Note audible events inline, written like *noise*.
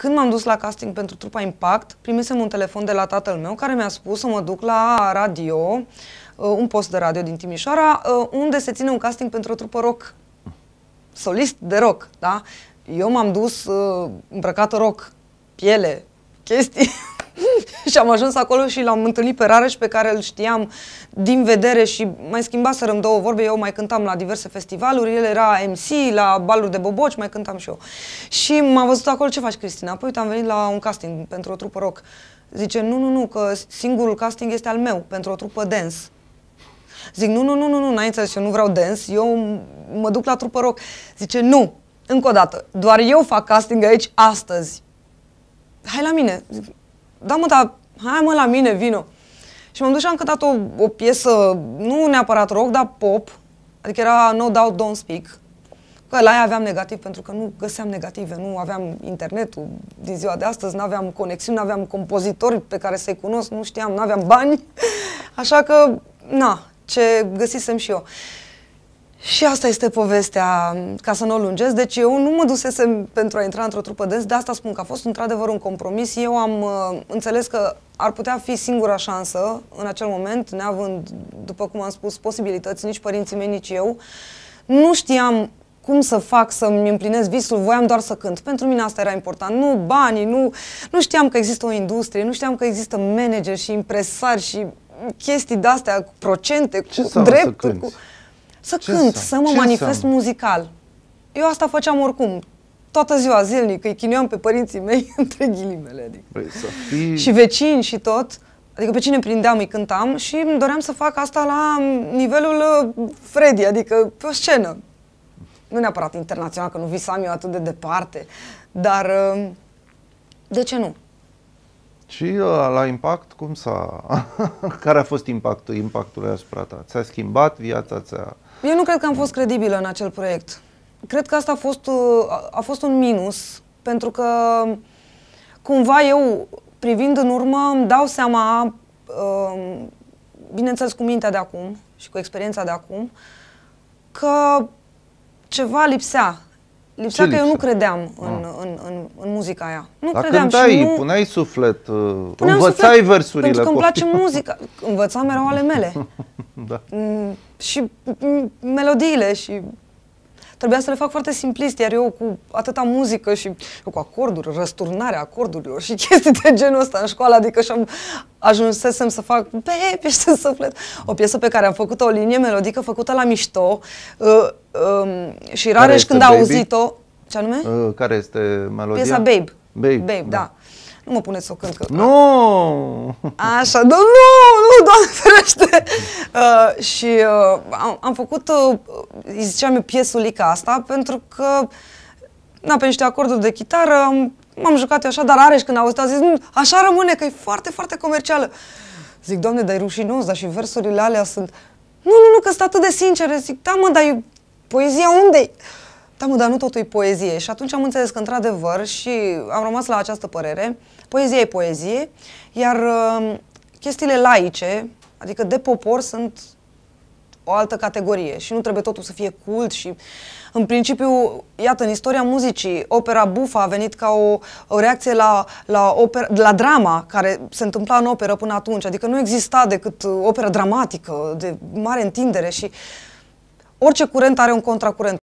Când m-am dus la casting pentru trupa Impact, primisem un telefon de la tatăl meu care mi-a spus să mă duc la radio, uh, un post de radio din Timișoara, uh, unde se ține un casting pentru o trupă rock. Solist de rock, da? Eu m-am dus uh, îmbrăcată rock, piele, chestii *laughs* *laughs* și am ajuns acolo și l-am întâlnit pe Rareș pe care îl știam din vedere și mai schimbaserăm două vorbe, eu mai cântam la diverse festivaluri, el era MC, la baluri de boboci, mai cântam și eu. Și m-a văzut acolo, ce faci Cristina? Păi uite, am venit la un casting pentru o trupă rock. Zice, nu, nu, nu, că singurul casting este al meu, pentru o trupă dance. Zic, nu, nu, nu, nu, nu, n-ai înțeles, eu nu vreau dance eu mă duc la trupă rock. Zice, nu, încă o dată, doar eu fac casting aici astăzi. Hai la mine. Zic, da mă, dar hai mă la mine, vino. Și m-am dus și am cântat o, o piesă, nu neapărat rock, dar pop, adică era No Doubt Don't Speak, că la ea aveam negativ pentru că nu găseam negative, nu aveam internetul din ziua de astăzi, nu aveam conexiuni, nu aveam compozitori pe care să-i cunosc, nu știam, nu aveam bani, *laughs* așa că, na, ce găsisem și eu. Și asta este povestea, ca să nu o lungesc. Deci eu nu mă dusesem pentru a intra într-o trupă dens, de asta spun că a fost într-adevăr un compromis. Eu am uh, înțeles că ar putea fi singura șansă în acel moment, neavând, după cum am spus, posibilități, nici părinții mei, nici eu. Nu știam cum să fac să-mi împlinesc visul, voiam doar să cânt. Pentru mine asta era important. Nu banii, nu, nu știam că există o industrie, nu știam că există manager și impresari și chestii de-astea, procente, Ce cu drepturi. Cu... Să Ce cânt, să, să mă Ce manifest înseamnă? muzical. Eu asta făceam oricum. Toată ziua, zilnic, îi chinuiam pe părinții mei *laughs* între ghilimele. Adică. Păi, să fii... Și vecini și tot. Adică pe cine prindeam îi cântam și îmi doream să fac asta la nivelul uh, Freddy, adică pe o scenă. Nu neapărat internațional, că nu visam eu atât de departe, dar uh, de ce nu? Și uh, la impact, cum s-a... *laughs* care a fost impactul, impactul asupra ta? Ți-a schimbat viața? Ți-a... Eu nu cred că am fost credibilă în acel proiect. Cred că asta a fost, uh, a fost un minus, pentru că um, cumva eu, privind în urmă, îmi dau seama, um, bineînțeles cu mintea de acum și cu experiența de acum, că ceva lipsea lipsa că eu nu credeam în, ah. în, în, în, în muzica aia. Nu Dar credeam cântai, și nu... puneai suflet, uh, Puneam învățai suflet versurile. Pentru că îmi place *laughs* muzica. Învățam erau ale mele. *laughs* da. Mm, și mm, melodiile și trebuia să le fac foarte simplist, iar eu cu atâta muzică și eu cu acorduri, răsturnarea acordurilor și *laughs* chestii de genul ăsta în școală, adică și-am ajunsesem să fac pe pește suflet, o piesă pe care am făcut-o, o linie melodică făcută la mișto uh, uh, și Rareș când a auzit-o, ce anume? Uh, care este melodia? Piesa Babe. Babe, Babe da. da. Nu mă puneți să o cânt. Că... Nu! Așa, da, nu, nu, doamne ferește! Uh, și uh, am, am făcut, uh, îi ziceam eu, piesulica asta, pentru că, na, pe niște acorduri de chitară, am, m-am jucat eu așa, dar și când a auzit a zis, mm, așa rămâne, că e foarte, foarte comercială. Zic, doamne, dar e rușinos, dar și versurile alea sunt... Nu, nu, nu, că sunt atât de sincere. Zic, da, mă, dar e poezia unde -i? da, mă, dar nu totul e poezie. Și atunci am înțeles că, într-adevăr, și am rămas la această părere, poezie e poezie, iar uh, chestiile laice, adică de popor, sunt o altă categorie și nu trebuie totul să fie cult și în principiu, iată, în istoria muzicii, opera bufa a venit ca o, o reacție la, la, opera, la drama care se întâmpla în operă până atunci, adică nu exista decât opera dramatică de mare întindere și orice curent are un contracurent.